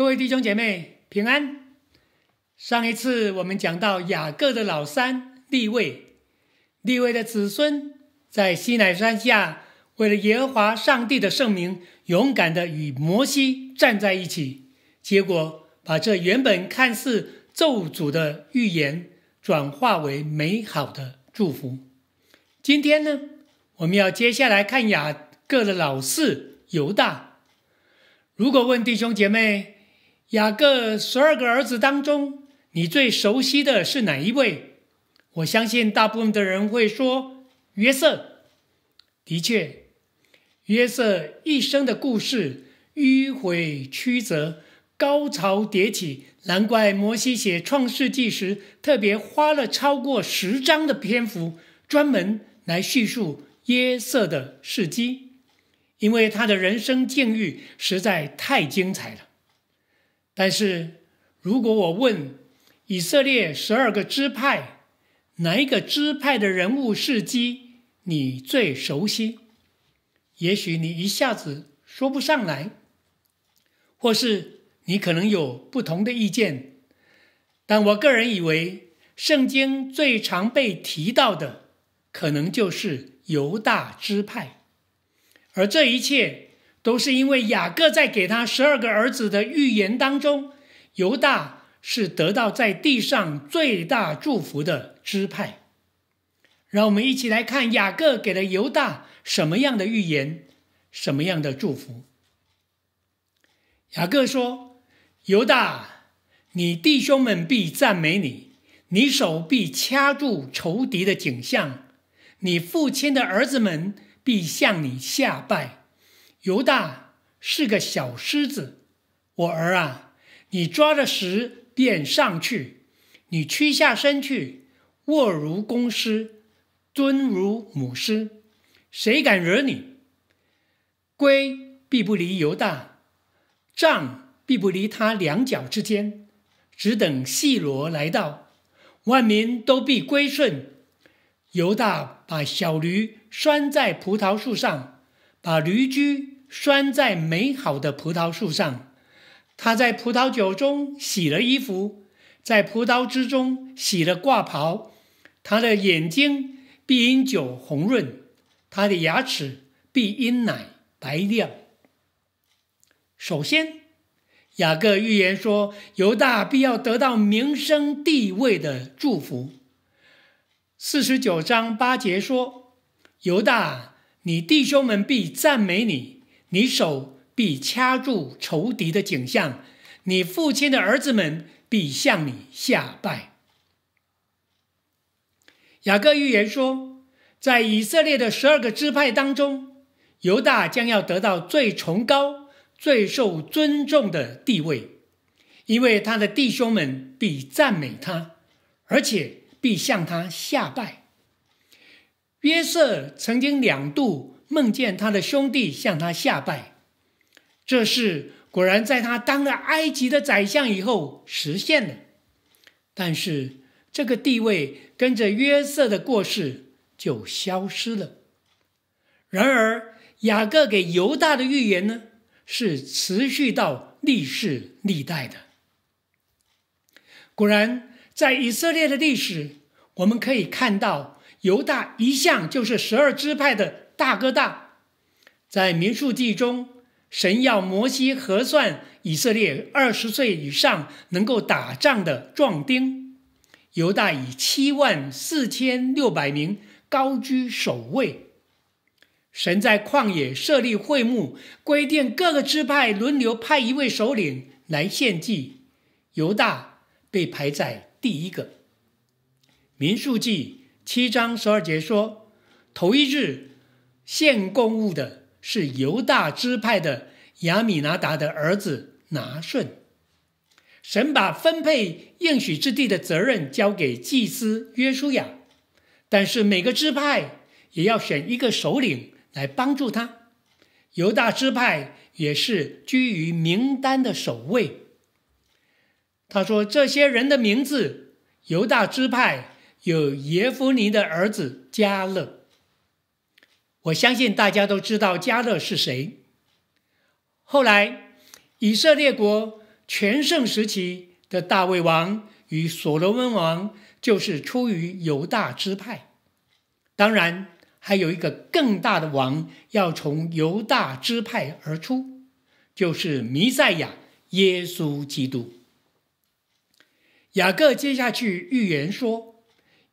各位弟兄姐妹平安。上一次我们讲到雅各的老三利位，利位的子孙在西乃山下，为了耶和华上帝的圣名，勇敢的与摩西站在一起，结果把这原本看似咒诅的预言，转化为美好的祝福。今天呢，我们要接下来看雅各的老四犹大。如果问弟兄姐妹，雅各十二个儿子当中，你最熟悉的是哪一位？我相信大部分的人会说约瑟。的确，约瑟一生的故事迂回曲折，高潮迭起。难怪摩西写《创世纪》时，特别花了超过十章的篇幅，专门来叙述约瑟的事迹，因为他的人生境遇实在太精彩了。但是，如果我问以色列十二个支派，哪一个支派的人物事迹你最熟悉？也许你一下子说不上来，或是你可能有不同的意见。但我个人以为，圣经最常被提到的，可能就是犹大支派，而这一切。都是因为雅各在给他十二个儿子的预言当中，犹大是得到在地上最大祝福的支派。让我们一起来看雅各给了犹大什么样的预言，什么样的祝福。雅各说：“犹大，你弟兄们必赞美你，你手必掐住仇敌的颈项，你父亲的儿子们必向你下拜。”犹大是个小狮子，我儿啊，你抓着食便上去。你屈下身去，卧如公狮，蹲如母狮，谁敢惹你？龟必不离犹大，杖必不离他两脚之间，只等细罗来到，万民都必归顺。犹大把小驴拴在葡萄树上。把驴驹拴在美好的葡萄树上，他在葡萄酒中洗了衣服，在葡萄汁中洗了挂袍。他的眼睛必因酒红润，他的牙齿必因奶白亮。首先，雅各预言说，犹大必要得到名声地位的祝福。四十九章八节说，犹大。你弟兄们必赞美你，你手必掐住仇敌的景象；你父亲的儿子们必向你下拜。雅各预言说，在以色列的十二个支派当中，犹大将要得到最崇高、最受尊重的地位，因为他的弟兄们必赞美他，而且必向他下拜。约瑟曾经两度梦见他的兄弟向他下拜，这事果然在他当了埃及的宰相以后实现了。但是这个地位跟着约瑟的过世就消失了。然而雅各给犹大的预言呢，是持续到历史历代的。果然，在以色列的历史，我们可以看到。犹大一向就是十二支派的大哥大，在民数记中，神要摩西核算以色列二十岁以上能够打仗的壮丁，犹大以七万四千六百名高居首位。神在旷野设立会幕，规定各个支派轮流派一位首领来献祭，犹大被排在第一个。民数记。七章十二节说：“头一日献供物的是犹大支派的亚米拿达的儿子拿顺。神把分配应许之地的责任交给祭司约书亚，但是每个支派也要选一个首领来帮助他。犹大支派也是居于名单的首位。他说这些人的名字：犹大支派。”有耶夫尼的儿子加勒，我相信大家都知道加勒是谁。后来以色列国全盛时期的大卫王与所罗门王就是出于犹大支派，当然还有一个更大的王要从犹大支派而出，就是弥赛亚耶稣基督。雅各接下去预言说。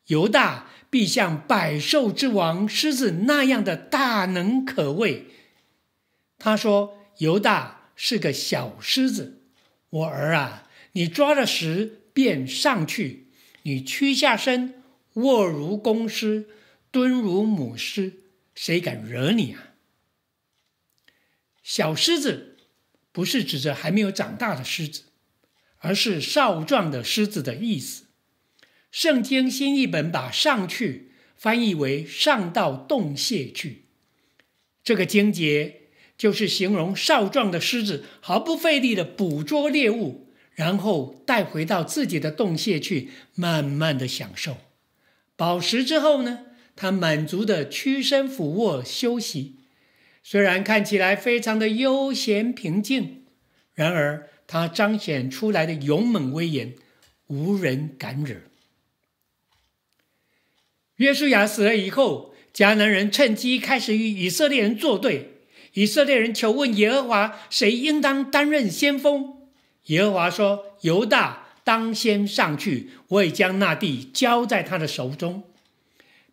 犹大必像百兽之王狮子那样的大能可畏。他说：“犹大是个小狮子，我儿啊，你抓了时便上去，你屈下身，卧如公狮，蹲如母狮，谁敢惹你啊？”小狮子不是指着还没有长大的狮子，而是少壮的狮子的意思。圣经新译本把“上去”翻译为“上到洞穴去”。这个经节就是形容少壮的狮子毫不费力的捕捉猎物，然后带回到自己的洞穴去，慢慢的享受饱食之后呢，他满足的屈身俯卧休息。虽然看起来非常的悠闲平静，然而它彰显出来的勇猛威严，无人敢惹。约书亚死了以后，迦南人趁机开始与以色列人作对。以色列人求问耶和华，谁应当担任先锋？耶和华说：“犹大当先上去，我已将那地交在他的手中。”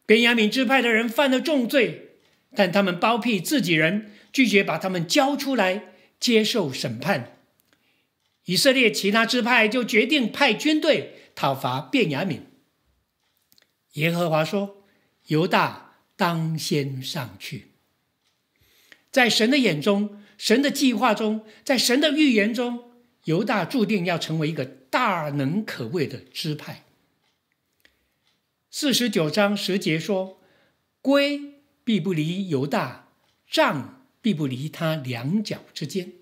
便雅悯支派的人犯了重罪，但他们包庇自己人，拒绝把他们交出来接受审判。以色列其他支派就决定派军队讨伐便雅敏。耶和华说：“犹大当先上去。”在神的眼中，神的计划中，在神的预言中，犹大注定要成为一个大能可畏的支派。四十九章十节说：“龟必不离犹大，杖必不离他两脚之间。”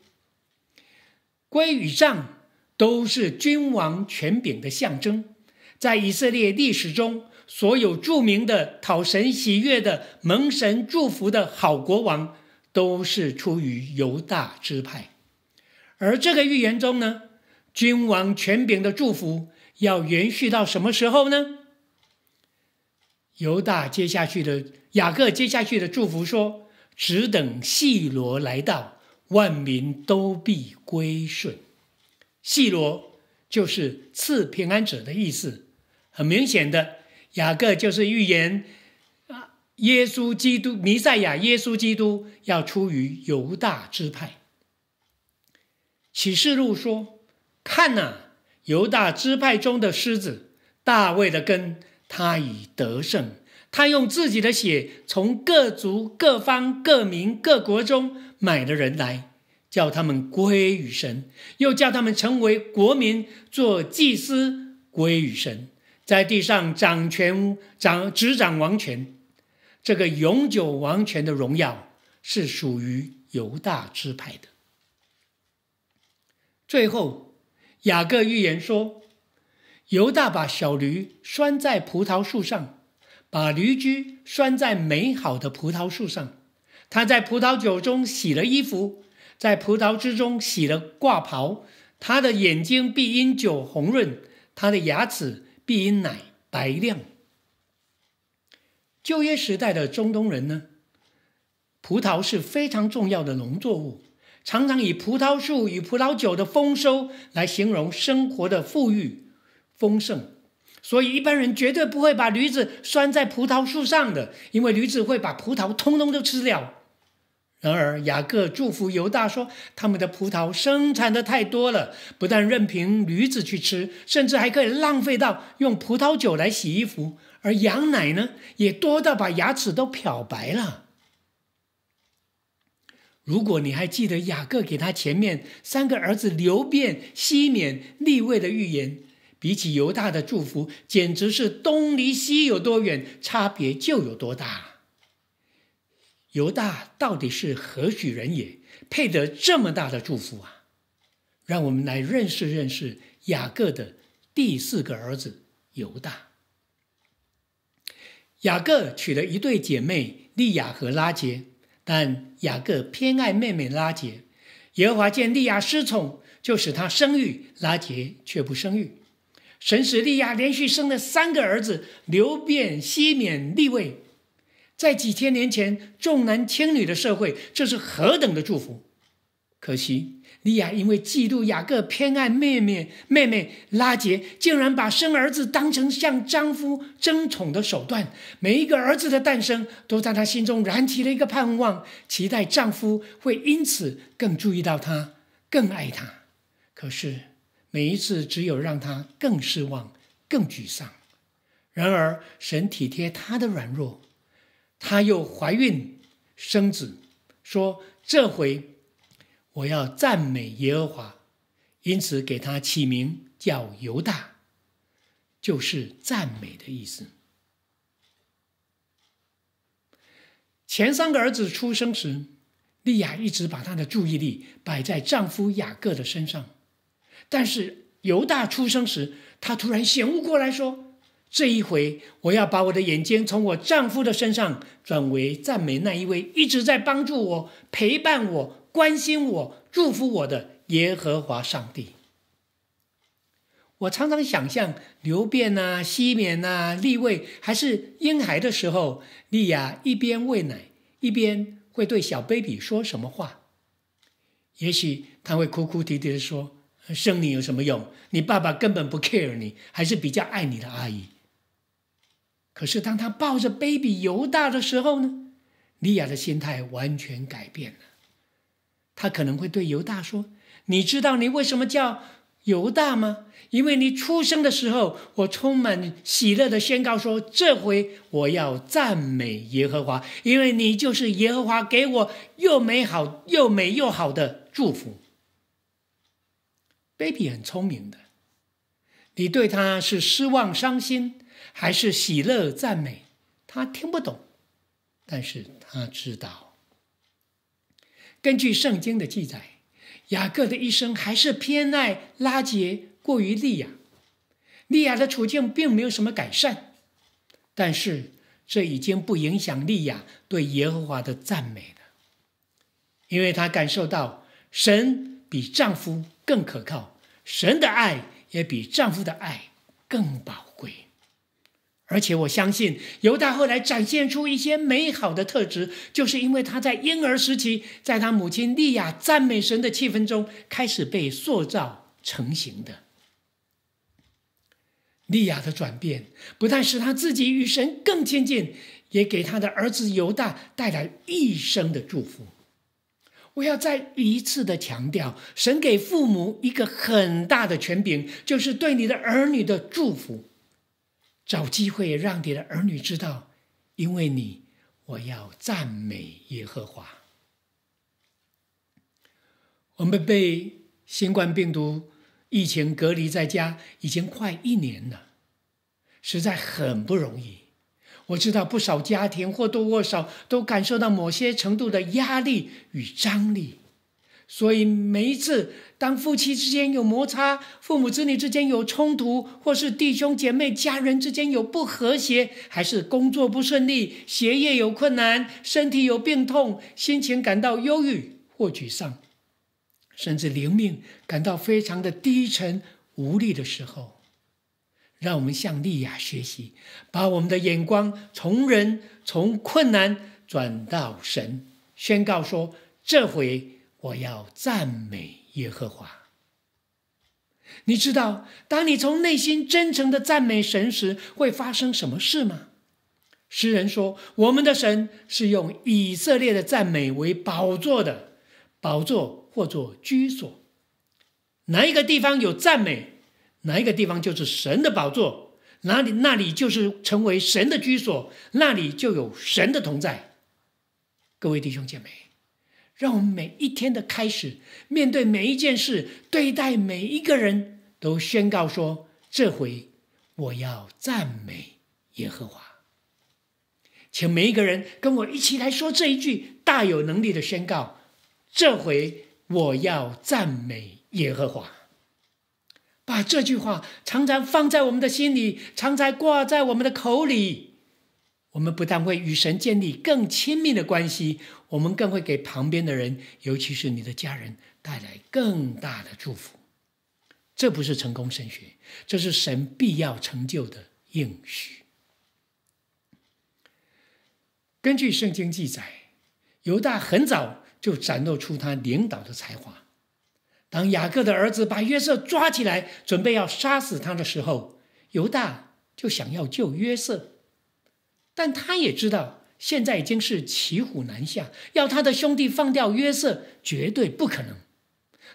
龟与杖都是君王权柄的象征，在以色列历史中。所有著名的讨神喜悦的蒙神祝福的好国王，都是出于犹大支派。而这个预言中呢，君王权柄的祝福要延续到什么时候呢？犹大接下去的雅各接下去的祝福说：“只等细罗来到，万民都必归顺。”细罗就是赐平安者的意思，很明显的。雅各就是预言啊，耶稣基督弥赛亚，耶稣基督要出于犹大支派。启示录说：“看呐，犹大支派中的狮子，大卫的根，他已得胜。他用自己的血从各族、各方、各民、各国中买的人来，叫他们归于神，又叫他们成为国民，做祭司归于神。”在地上掌权、掌执掌王权，这个永久王权的荣耀是属于犹大支派的。最后，雅各预言说：“犹大把小驴拴在葡萄树上，把驴驹拴在美好的葡萄树上。他在葡萄酒中洗了衣服，在葡萄汁中洗了挂袍。他的眼睛必因酒红润，他的牙齿。”碧因奶白亮。旧约时代的中东人呢，葡萄是非常重要的农作物，常常以葡萄树与葡萄酒的丰收来形容生活的富裕丰盛。所以一般人绝对不会把驴子拴在葡萄树上的，因为驴子会把葡萄通通都吃掉，然而，雅各祝福犹大说：“他们的葡萄生产的太多了，不但任凭驴子去吃，甚至还可以浪费到用葡萄酒来洗衣服；而羊奶呢，也多到把牙齿都漂白了。”如果你还记得雅各给他前面三个儿子流便、西缅、立位的预言，比起犹大的祝福，简直是东离西有多远，差别就有多大。犹大到底是何许人也，配得这么大的祝福啊？让我们来认识认识雅各的第四个儿子犹大。雅各娶了一对姐妹利亚和拉杰，但雅各偏爱妹妹拉杰。耶和华见利亚失宠，就使她生育，拉杰却不生育。神使利亚连续生了三个儿子：流便、西缅、利位。在几千年前重男轻女的社会，这是何等的祝福！可惜莉亚因为嫉妒雅各偏爱妹妹，妹妹拉杰竟然把生儿子当成向丈夫争宠的手段。每一个儿子的诞生，都在她心中燃起了一个盼望，期待丈夫会因此更注意到她，更爱她。可是每一次，只有让她更失望、更沮丧。然而，神体贴她的软弱。她又怀孕生子，说：“这回我要赞美耶和华，因此给他起名叫犹大，就是赞美的意思。”前三个儿子出生时，莉亚一直把她的注意力摆在丈夫雅各的身上，但是犹大出生时，她突然醒悟过来说。这一回，我要把我的眼睛从我丈夫的身上转为赞美那一位一直在帮助我、陪伴我、关心我、祝福我的耶和华上帝。我常常想象流辩啊、西缅啊、立位还是婴孩的时候，莉亚一边喂奶，一边会对小 baby 说什么话？也许他会哭哭啼啼的说：“生你有什么用？你爸爸根本不 care 你，还是比较爱你的阿姨。”可是，当他抱着 baby 犹大的时候呢，莉亚的心态完全改变了。他可能会对犹大说：“你知道你为什么叫犹大吗？因为你出生的时候，我充满喜乐的宣告说：‘这回我要赞美耶和华，因为你就是耶和华给我又美好又美又好的祝福。’baby 很聪明的，你对他是失望伤心。”还是喜乐赞美，他听不懂，但是他知道。根据圣经的记载，雅各的一生还是偏爱拉结过于利亚，利亚的处境并没有什么改善，但是这已经不影响利亚对耶和华的赞美了，因为他感受到神比丈夫更可靠，神的爱也比丈夫的爱更宝贵。而且我相信，犹大后来展现出一些美好的特质，就是因为他在婴儿时期，在他母亲利亚赞美神的气氛中，开始被塑造成型的。利亚的转变，不但使他自己与神更亲近，也给他的儿子犹大带来一生的祝福。我要再一次的强调，神给父母一个很大的权柄，就是对你的儿女的祝福。找机会让你的儿女知道，因为你，我要赞美耶和华。我们被新冠病毒疫情隔离在家已经快一年了，实在很不容易。我知道不少家庭或多或少都感受到某些程度的压力与张力。所以，每一次当夫妻之间有摩擦、父母子女之间有冲突，或是弟兄姐妹、家人之间有不和谐，还是工作不顺利、学业有困难、身体有病痛、心情感到忧郁或沮丧，甚至灵命感到非常的低沉无力的时候，让我们向利亚学习，把我们的眼光从人、从困难转到神，宣告说：“这回。”我要赞美耶和华。你知道，当你从内心真诚的赞美神时，会发生什么事吗？诗人说：“我们的神是用以色列的赞美为宝座的宝座或作居所。哪一个地方有赞美，哪一个地方就是神的宝座，哪里那里就是成为神的居所，那里就有神的同在。”各位弟兄姐妹。让我们每一天的开始，面对每一件事，对待每一个人都宣告说：“这回我要赞美耶和华。”请每一个人跟我一起来说这一句大有能力的宣告：“这回我要赞美耶和华。”把这句话常常放在我们的心里，常常挂在我们的口里，我们不但会与神建立更亲密的关系。我们更会给旁边的人，尤其是你的家人，带来更大的祝福。这不是成功神学，这是神必要成就的应许。根据圣经记载，犹大很早就展露出他领导的才华。当雅各的儿子把约瑟抓起来，准备要杀死他的时候，犹大就想要救约瑟，但他也知道。现在已经是骑虎难下，要他的兄弟放掉约瑟绝对不可能，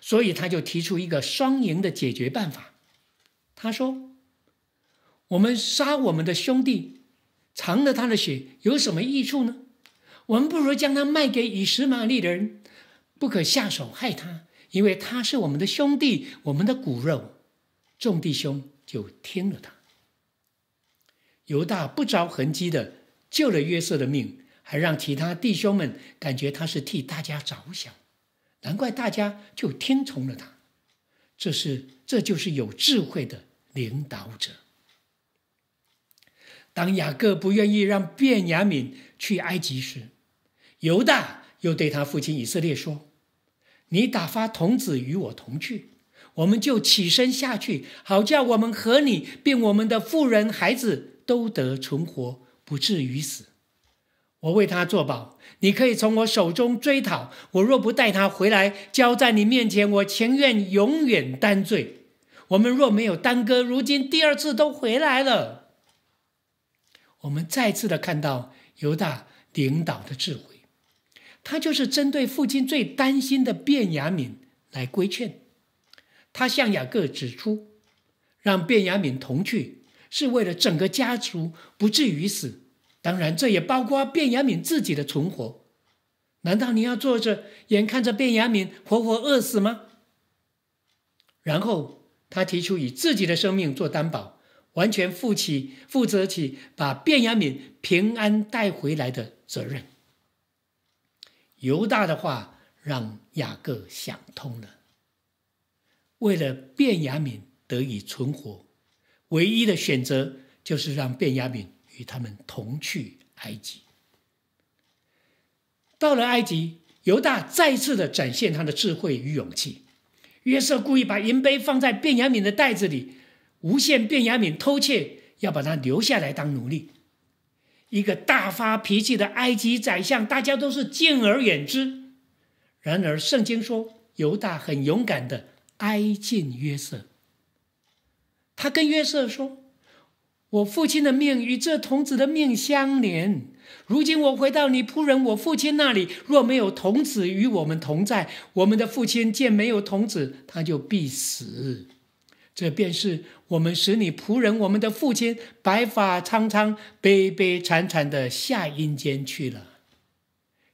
所以他就提出一个双赢的解决办法。他说：“我们杀我们的兄弟，尝了他的血有什么益处呢？我们不如将他卖给以实玛利人，不可下手害他，因为他是我们的兄弟，我们的骨肉。”众弟兄就听了他。犹大不着痕迹的。救了约瑟的命，还让其他弟兄们感觉他是替大家着想，难怪大家就听从了他。这是，这就是有智慧的领导者。当雅各不愿意让卞雅敏去埃及时，犹大又对他父亲以色列说：“你打发童子与我同去，我们就起身下去，好叫我们和你，并我们的妇人、孩子都得存活。”不至于死，我为他作保，你可以从我手中追讨。我若不带他回来，交在你面前，我情愿永远担罪。我们若没有耽搁，如今第二次都回来了。我们再次的看到犹大领导的智慧，他就是针对父亲最担心的卞雅敏来规劝他，向雅各指出，让卞雅敏同去。是为了整个家族不至于死，当然这也包括卞雅敏自己的存活。难道你要坐着眼看着卞雅敏活活饿死吗？然后他提出以自己的生命做担保，完全负起负责起把卞雅敏平安带回来的责任。犹大的话让雅各想通了，为了卞雅敏得以存活。唯一的选择就是让卞雅敏与他们同去埃及。到了埃及，犹大再次的展现他的智慧与勇气。约瑟故意把银杯放在卞雅敏的袋子里，诬陷卞雅敏偷窃，要把他留下来当奴隶。一个大发脾气的埃及宰相，大家都是敬而远之。然而，圣经说犹大很勇敢的哀近约瑟。他跟约瑟说：“我父亲的命与这童子的命相连。如今我回到你仆人我父亲那里，若没有童子与我们同在，我们的父亲见没有童子，他就必死。这便是我们使你仆人我们的父亲白发苍苍、悲悲惨惨的下阴间去了。”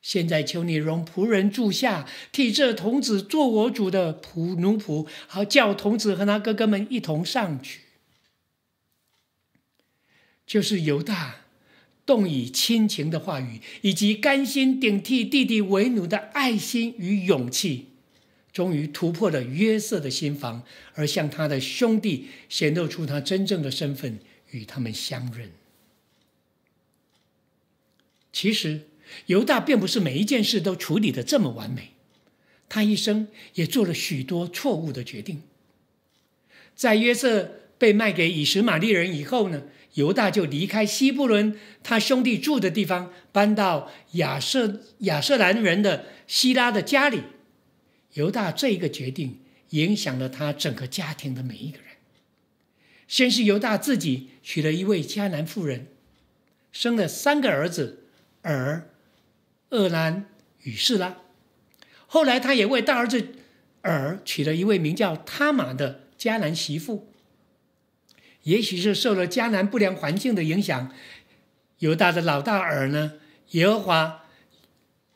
现在求你容仆人住下，替这童子做我主的仆奴仆，好叫童子和他哥哥们一同上去。就是犹大动以亲情的话语，以及甘心顶替弟弟为奴的爱心与勇气，终于突破了约瑟的心防，而向他的兄弟显露出他真正的身份，与他们相认。其实。犹大并不是每一件事都处理的这么完美，他一生也做了许多错误的决定。在约瑟被卖给以实玛利人以后呢，犹大就离开西布伦他兄弟住的地方，搬到亚瑟亚瑟兰人的希拉的家里。犹大这一个决定影响了他整个家庭的每一个人。先是犹大自己娶了一位迦南妇人，生了三个儿子，而。恶男与世啦。后来，他也为大儿子尔娶了一位名叫他马的迦南媳妇。也许是受了迦南不良环境的影响，犹大的老大尔呢？耶和华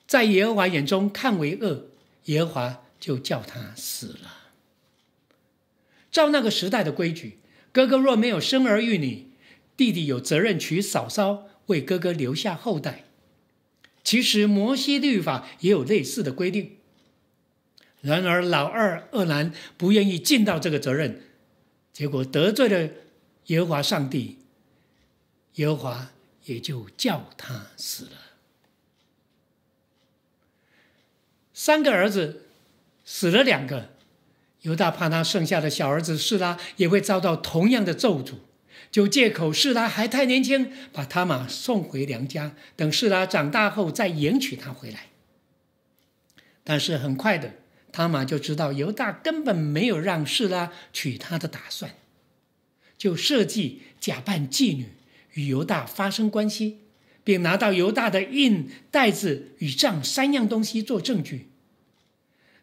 在耶和华眼中看为恶，耶和华就叫他死了。照那个时代的规矩，哥哥若没有生儿育女，弟弟有责任娶嫂嫂，为哥哥留下后代。其实摩西律法也有类似的规定。然而老二恶男不愿意尽到这个责任，结果得罪了耶和华上帝，耶和华也就叫他死了。三个儿子死了两个，犹大怕他剩下的小儿子示拉也会遭到同样的咒诅。就借口示拉还太年轻，把塔玛送回娘家，等示拉长大后再迎娶她回来。但是很快的，他玛就知道犹大根本没有让示拉娶她的打算，就设计假扮妓女与犹大发生关系，并拿到犹大的印袋子与账三样东西做证据。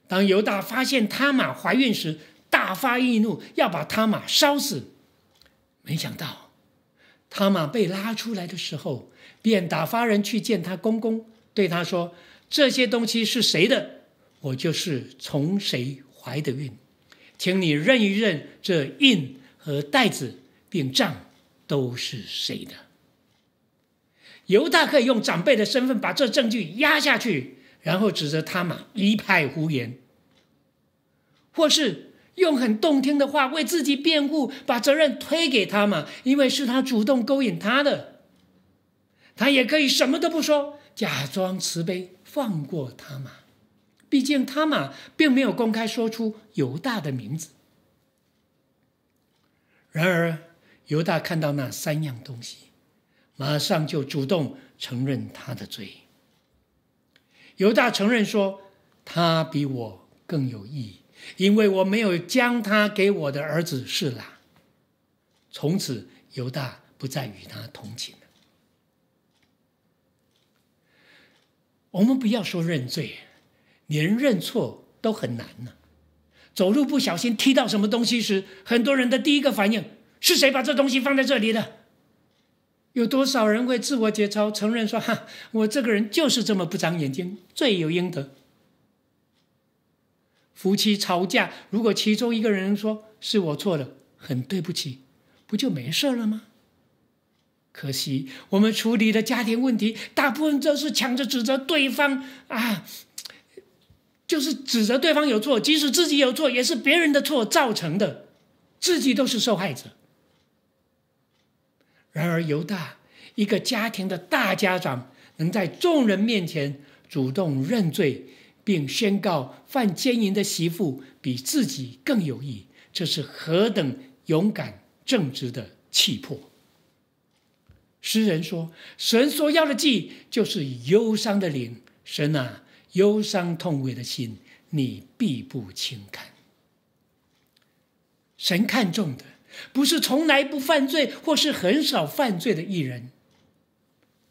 当犹大发现他玛怀孕时，大发易怒，要把他玛烧死。没想到，他玛被拉出来的时候，便打发人去见他公公，对他说：“这些东西是谁的，我就是从谁怀的孕，请你认一认这印和袋子、并账都是谁的。”犹大可以用长辈的身份把这证据压下去，然后指责他玛一派胡言，或是。用很动听的话为自己辩护，把责任推给他嘛，因为是他主动勾引他的。他也可以什么都不说，假装慈悲放过他嘛，毕竟他嘛并没有公开说出犹大的名字。然而，犹大看到那三样东西，马上就主动承认他的罪。犹大承认说，他比我更有意义。因为我没有将他给我的儿子示拉，从此犹大不再与他同寝了。我们不要说认罪，连认错都很难呢。走路不小心踢到什么东西时，很多人的第一个反应是谁把这东西放在这里的？有多少人会自我节操承认说：“哈，我这个人就是这么不长眼睛，罪有应得。”夫妻吵架，如果其中一个人说是我错了，很对不起，不就没事了吗？可惜，我们处理的家庭问题，大部分都是抢着指责对方啊，就是指责对方有错，即使自己有错，也是别人的错造成的，自己都是受害者。然而，犹大一个家庭的大家长，能在众人面前主动认罪。并宣告犯奸淫的媳妇比自己更有益，这是何等勇敢正直的气魄！诗人说：“神所要的祭，就是忧伤的灵。神啊，忧伤痛悔的心，你必不轻看。神看重的，不是从来不犯罪或是很少犯罪的一人，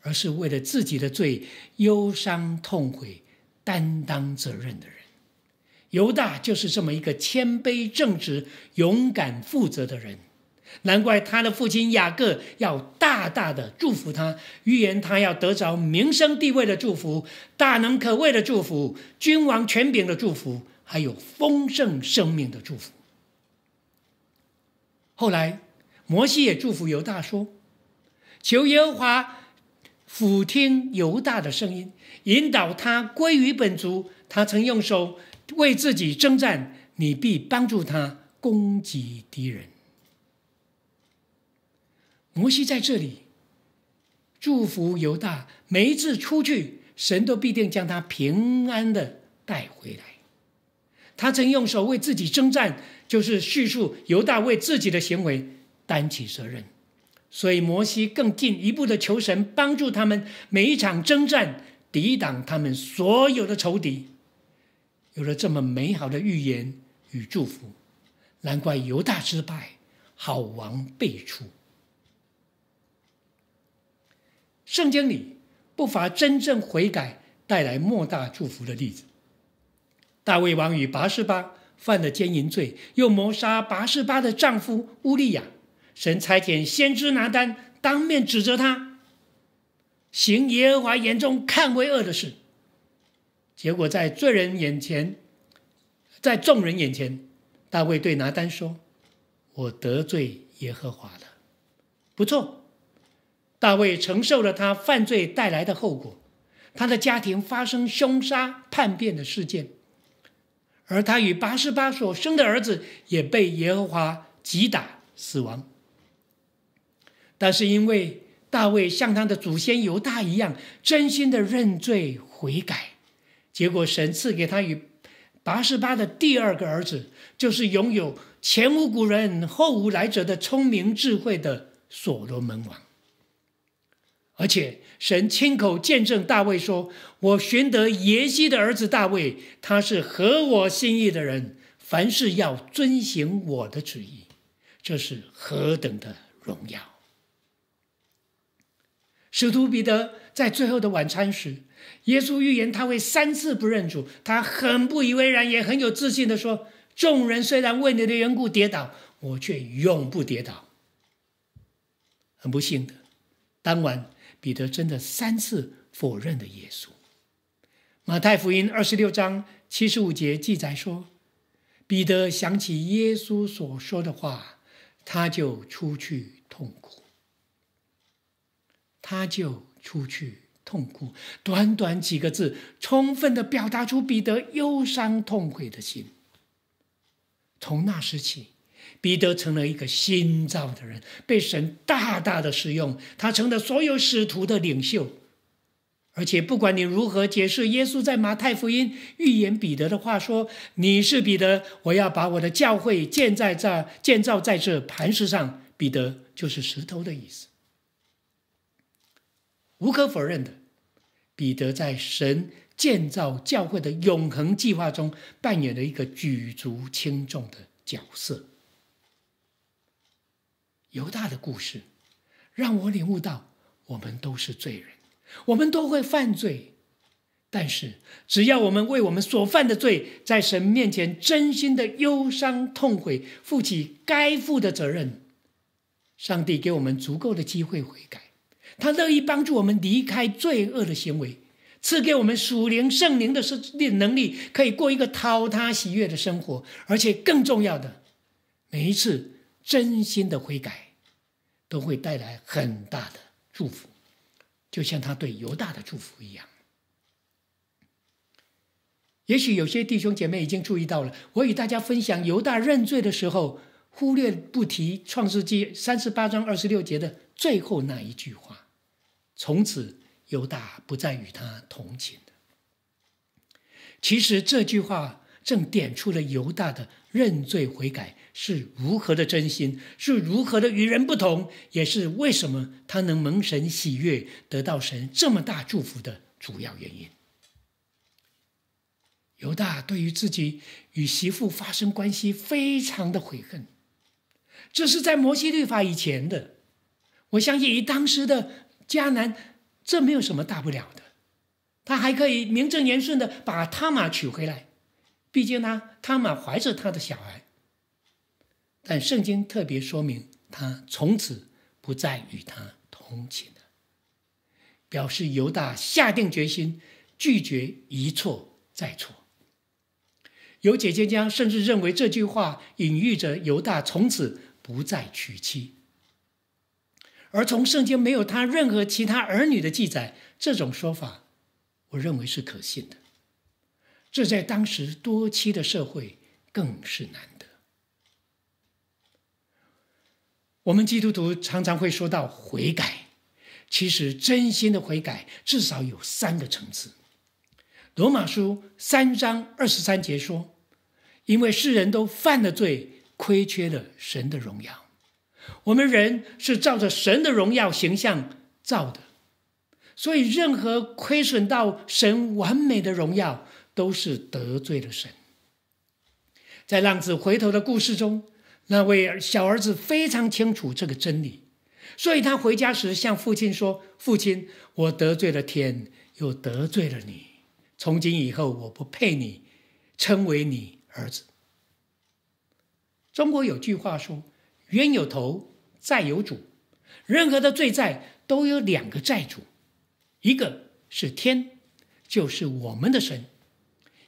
而是为了自己的罪忧伤痛悔。”担当责任的人，犹大就是这么一个谦卑、正直、勇敢、负责的人。难怪他的父亲雅各要大大的祝福他，预言他要得着名声、地位的祝福，大能可畏的祝福，君王权柄的祝福，还有丰盛生命的祝福。后来，摩西也祝福犹大说：“求耶和华俯听犹大的声音。”引导他归于本族。他曾用手为自己征战，你必帮助他攻击敌人。摩西在这里祝福犹大，每一次出去，神都必定将他平安的带回来。他曾用手为自己征战，就是叙述犹大为自己的行为担起责任。所以摩西更进一步的求神帮助他们每一场征战。抵挡他们所有的仇敌，有了这么美好的预言与祝福，难怪犹大失败，好王辈出。圣经里不乏真正悔改带来莫大祝福的例子。大卫王与拔示巴犯了奸淫罪，又谋杀拔示巴的丈夫乌利亚，神差遣先知拿单当面指责他。行耶和华眼中看为恶的事，结果在罪人眼前，在众人眼前，大卫对拿丹说：“我得罪耶和华了。”不错，大卫承受了他犯罪带来的后果，他的家庭发生凶杀叛变的事件，而他与八十八所生的儿子也被耶和华击打死亡。但是因为大卫像他的祖先犹大一样，真心的认罪悔改，结果神赐给他与八十八的第二个儿子，就是拥有前无古人、后无来者的聪明智慧的所罗门王。而且神亲口见证大卫说：“我寻得耶西的儿子大卫，他是合我心意的人，凡事要遵行我的旨意。”这是何等的荣耀！使徒彼得在最后的晚餐时，耶稣预言他会三次不认主。他很不以为然，也很有自信的说：“众人虽然为你的缘故跌倒，我却永不跌倒。”很不幸的，当晚彼得真的三次否认了耶稣。马太福音二十六章七十五节记载说，彼得想起耶稣所说的话，他就出去痛哭。他就出去痛哭，短短几个字，充分的表达出彼得忧伤痛悔的心。从那时起，彼得成了一个新造的人，被神大大的使用。他成了所有使徒的领袖，而且不管你如何解释，耶稣在马太福音预言彼得的话说：“你是彼得，我要把我的教会建在这建造在这磐石上。”彼得就是石头的意思。无可否认的，彼得在神建造教会的永恒计划中扮演了一个举足轻重的角色。犹大的故事让我领悟到，我们都是罪人，我们都会犯罪。但是，只要我们为我们所犯的罪，在神面前真心的忧伤痛悔，负起该负的责任，上帝给我们足够的机会悔改。他乐意帮助我们离开罪恶的行为，赐给我们属灵圣灵的这能力，可以过一个讨他喜悦的生活。而且更重要的，每一次真心的悔改，都会带来很大的祝福，就像他对犹大的祝福一样。也许有些弟兄姐妹已经注意到了，我与大家分享犹大认罪的时候，忽略不提《创世纪三十八章二十六节的最后那一句话。从此，犹大不再与他同寝了。其实这句话正点出了犹大的认罪悔改是如何的真心，是如何的与人不同，也是为什么他能蒙神喜悦，得到神这么大祝福的主要原因。犹大对于自己与媳妇发生关系，非常的悔恨。这是在摩西律法以前的，我相信以当时的。迦南，这没有什么大不了的，他还可以名正言顺的把他玛娶回来，毕竟呢，他玛怀着他的小孩。但圣经特别说明，他从此不再与他同寝了，表示犹大下定决心，拒绝一错再错。有姐姐家甚至认为这句话隐喻着犹大从此不再娶妻。而从圣经没有他任何其他儿女的记载，这种说法，我认为是可信的。这在当时多妻的社会更是难得。我们基督徒常常会说到悔改，其实真心的悔改至少有三个层次。罗马书三章二十三节说：“因为世人都犯了罪，亏缺了神的荣耀。”我们人是照着神的荣耀形象造的，所以任何亏损到神完美的荣耀，都是得罪了神。在浪子回头的故事中，那位小儿子非常清楚这个真理，所以他回家时向父亲说：“父亲，我得罪了天，又得罪了你，从今以后我不配你称为你儿子。”中国有句话说。冤有头，债有主。任何的罪债都有两个债主，一个是天，就是我们的神；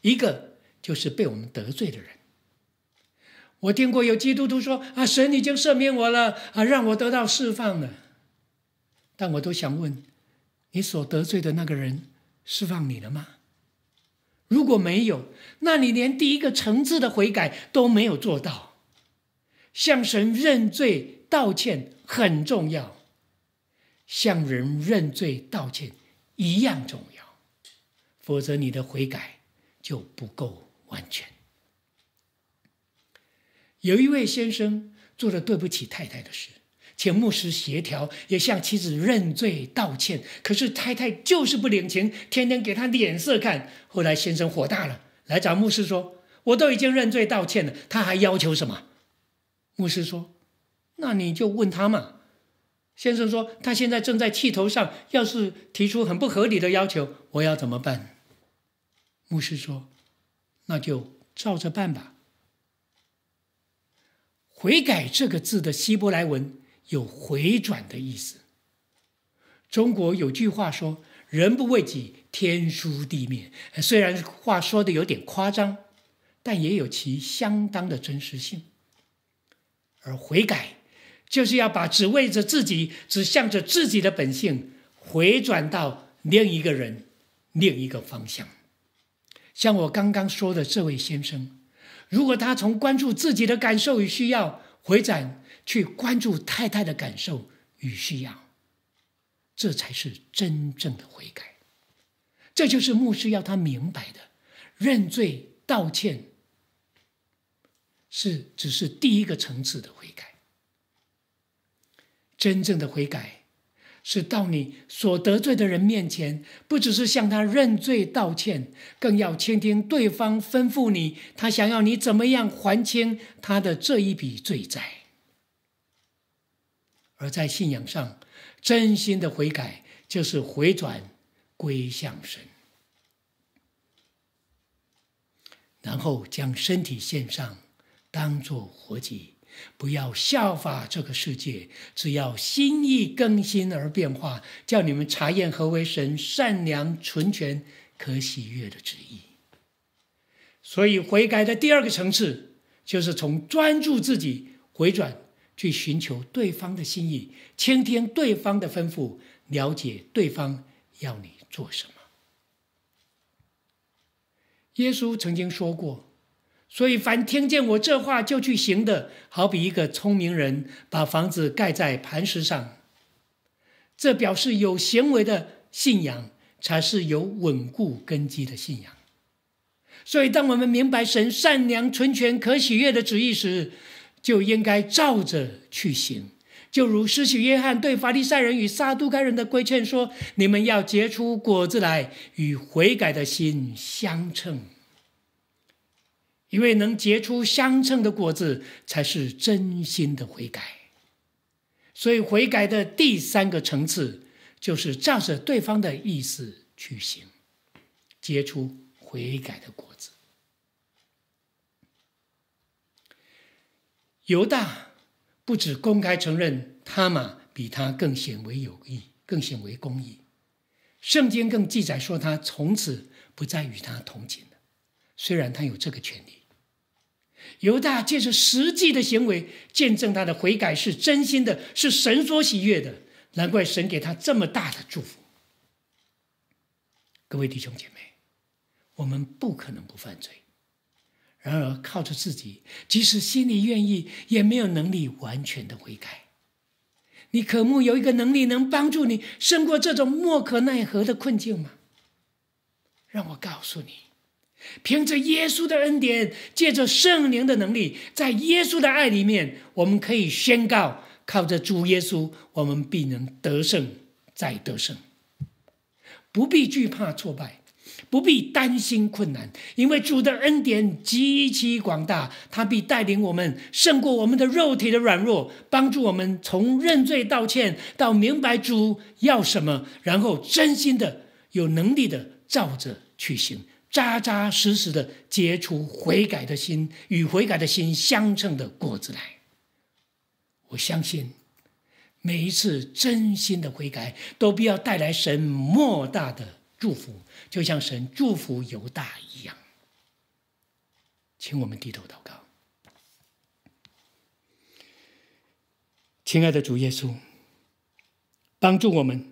一个就是被我们得罪的人。我听过有基督徒说：“啊，神已经赦免我了，啊，让我得到释放了。”但我都想问：你所得罪的那个人释放你了吗？如果没有，那你连第一个诚挚的悔改都没有做到。向神认罪道歉很重要，向人认罪道歉一样重要，否则你的悔改就不够完全。有一位先生做了对不起太太的事，请牧师协调，也向妻子认罪道歉，可是太太就是不领情，天天给他脸色看。后来先生火大了，来找牧师说：“我都已经认罪道歉了，他还要求什么？”牧师说：“那你就问他嘛。”先生说：“他现在正在气头上，要是提出很不合理的要求，我要怎么办？”牧师说：“那就照着办吧。”悔改这个字的希伯来文有回转的意思。中国有句话说：“人不为己，天诛地灭。”虽然话说的有点夸张，但也有其相当的真实性。而悔改，就是要把只为着自己、只向着自己的本性，回转到另一个人、另一个方向。像我刚刚说的这位先生，如果他从关注自己的感受与需要，回转去关注太太的感受与需要，这才是真正的悔改。这就是牧师要他明白的：认罪、道歉。是，只是第一个层次的悔改。真正的悔改，是到你所得罪的人面前，不只是向他认罪道歉，更要倾听对方吩咐你，他想要你怎么样还清他的这一笔罪债。而在信仰上，真心的悔改就是回转归向神，然后将身体献上。当做活计，不要效法这个世界。只要心意更新而变化，叫你们查验何为神善良、纯全、可喜悦的旨意。所以，悔改的第二个层次，就是从专注自己回转，去寻求对方的心意，倾听对方的吩咐，了解对方要你做什么。耶稣曾经说过。所以，凡听见我这话就去行的，好比一个聪明人把房子盖在磐石上。这表示有行为的信仰才是有稳固根基的信仰。所以，当我们明白神善良、纯全、可喜悦的旨意时，就应该照着去行。就如施洗约翰对法利赛人与撒都该人的规劝说：“你们要结出果子来，与悔改的心相称。”因为能结出相称的果子，才是真心的悔改。所以悔改的第三个层次，就是照着对方的意思去行，结出悔改的果子。犹大不止公开承认他玛比他更显为有益，更显为公义。圣经更记载说，他从此不再与他同寝了。虽然他有这个权利。犹大借着实际的行为，见证他的悔改是真心的，是神所喜悦的。难怪神给他这么大的祝福。各位弟兄姐妹，我们不可能不犯罪。然而靠着自己，即使心里愿意，也没有能力完全的悔改。你渴慕有一个能力能帮助你，胜过这种莫可奈何的困境吗？让我告诉你。凭着耶稣的恩典，借着圣灵的能力，在耶稣的爱里面，我们可以宣告：靠着主耶稣，我们必能得胜，再得胜，不必惧怕挫败，不必担心困难，因为主的恩典极其广大，他必带领我们胜过我们的肉体的软弱，帮助我们从认罪道歉到明白主要什么，然后真心的、有能力的照着去行。扎扎实实的结出悔改的心与悔改的心相称的果子来。我相信每一次真心的悔改都必要带来神莫大的祝福，就像神祝福犹大一样。请我们低头祷告，亲爱的主耶稣，帮助我们，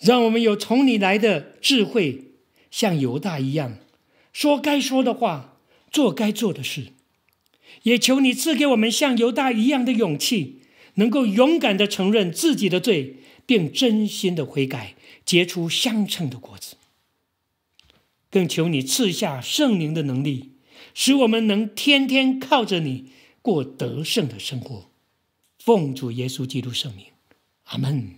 让我们有从你来的智慧。像犹大一样，说该说的话，做该做的事，也求你赐给我们像犹大一样的勇气，能够勇敢的承认自己的罪，并真心的悔改，结出相称的果子。更求你赐下圣灵的能力，使我们能天天靠着你过得胜的生活。奉主耶稣基督圣名，阿门。